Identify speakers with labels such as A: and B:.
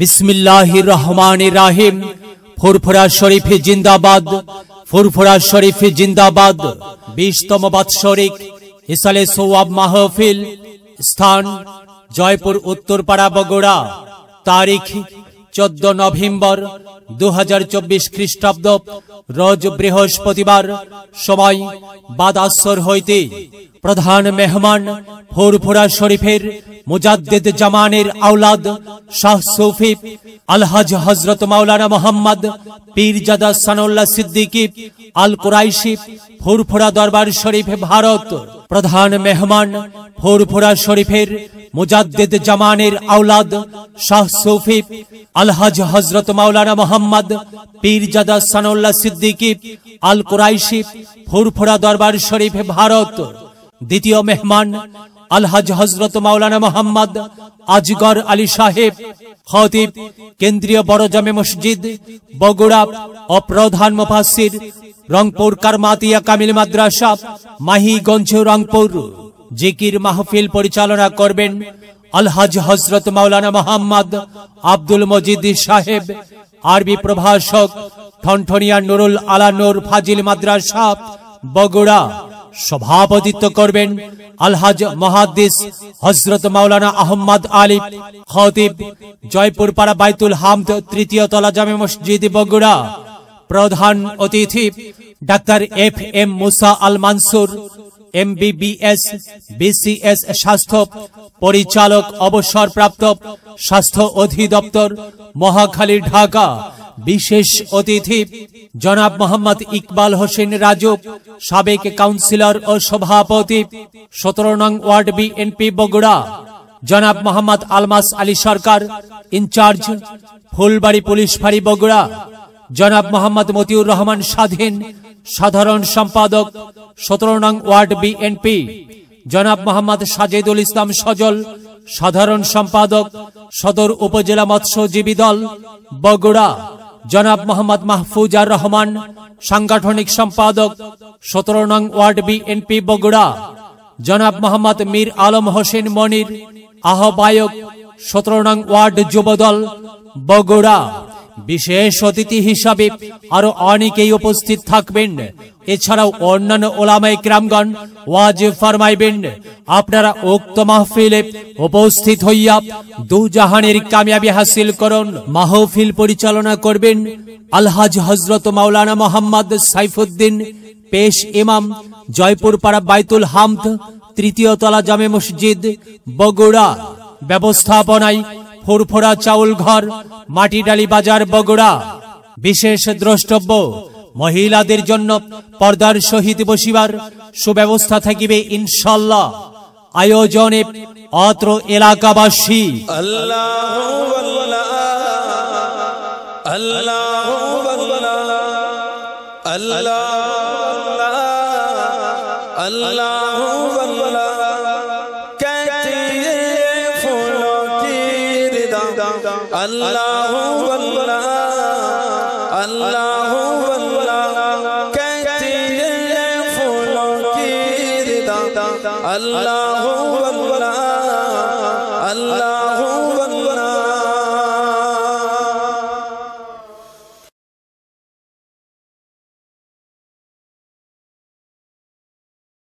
A: বিসমিল্লাহির রহমান রাহিম ফুরফুরা শরীফে জিন্দাবাদ ফুরফুরা শরীফে জিন্দাবাদ বিশতম বাৎসরিক ইসালে সৌয়াব মাহফিল স্থান জয়পুর উত্তরপাড়া বগুড়া তারিখ চোদ্দ নভেম্বর দু হাজার চব্বিশ খ্রিস্টাব্দ রোজ বৃহস্পতিবার সবাই বাদাসর হইতে প্রধান মেহমান ফুরফুরা শরীফের মুজাদ্দেদ জামানের আওলাদ শাহ সৌফি আলহাজ হজরত মাওলানা মোহাম্মদ পীরজাদা সানুল্লাহ সিদ্দিকি আল কুরাইশি ফুরফুরা দরবার শরীফ ভারত প্রধান মেহমান ফুরফুরা শরীফের মোজাদ্দেদ জামানের আওলাদ শাহ সৌফিক আলহাজ হজরত মাওলানা মোহাম্মদ পীরজাদা সানুল্লাহ সিদ্দিকি আল কুরাইশি ফুরফুরা দরবার শরীফ ভারত দ্বিতীয় মেহমান আলহাজ হজরত মাওলানা মোহাম্মদ আজগর আলী সাহেব খতিব কেন্দ্রীয় বড় জামে মসজিদ বগুড়া অপ্রধান মুফাসির রংপুর কারমাতিয়া কামিল মাদ্রাসা মাহিগঞ্জ রংপুর জিকির মাহফিল পরিচালনা করবেন আলহাজ হজরত মাওলানা মোহাম্মদ আব্দুল মজিদ সাহেব আরবি প্রভাষক ঠনঠনিয়া নুরুল আলানুর ফাজিল মাদ্রাসা বগুড়া সভাপতিত্ব করবেন আলহাজ মহাদিস হজরত মাওলানা আহম্মদ আলী খতিব জয়পুর পাড়া বাইতুল হামদ তৃতীয় তলা জামে মসজিদ বগুড়া প্রধান অতিথি ডাক্তার F M Musa Al Mansur MBBS BCS স্বাস্থ্য পরিচালক অবসরপ্রাপ্ত স্বাস্থ্য অধিদপ্তর মহাখালী ঢাকা বিশেষ অতিথি জনাব মোহাম্মদ ইকবাল হোসেন রাজু সাবেক কাউন্সিলর ও সভাপতি সতেরো নং ওয়ার্ড বিএনপি বগুড়া জনাব মোহাম্মদ আলমাস আলী সরকার ইনচার্জ ফুলবাড়ি পুলিশ ফাঁড়ি বগুড়া জনাব মোহাম্মদ মতিউর রহমান স্বাধীন সাধারণ সম্পাদক সতেরো নং ওয়ার্ড বিএনপি জনাব মোহাম্মদ সাজেদুল ইসলাম সজল সাধারণ সম্পাদক সদর উপজেলা মৎস্যজীবী দল বগুড়া জনাব মোহাম্মদ মাহফুজার রহমান সাংগঠনিক সম্পাদক সতেরো নং ওয়ার্ড বিএনপি বগুড়া জনাব মোহাম্মদ মীর আলম হোসেন মনির আহ্বায়ক সতেরো নং ওয়ার্ড যুবদল বগুড়া বিশেষ অতিথি হিসাবে আরো অনেকেই উপস্থিত থাকবেন এছাড়াও অন্যান্য ওলামাই ক্রামগণ ওয়াজ ফরমাইবেন আপনারা উক্ত মাহফিলে উপস্থিত হইয়া দুজাহানের কামিয়াবি হাসিল করুন মাহফিল পরিচালনা করবেন আলহাজ হজরত মাওলানা মোহাম্মদ সাইফুদ্দিন পেশ ইমাম জয়পুরপাড়া বাইতুল হামদ তৃতীয় তলা জামে মসজিদ বগুড়া ব্যবস্থাপনায় ফুরফুরা চাউল ঘর মাটিডালি বাজার বগুড়া বিশেষ দ্রষ্টব্য মহিলাদের জন্য পর্দার সহিত বসিবার সুব্যবস্থা থাকিবে ইনশাল্লাহ আয়োজনে অত্র এলাকাবাসী আল্লাহ আল্লাহ আল্লাহ اللہ ہوا اندھا ہوا فون کی دادا اللہ ہوا اللہ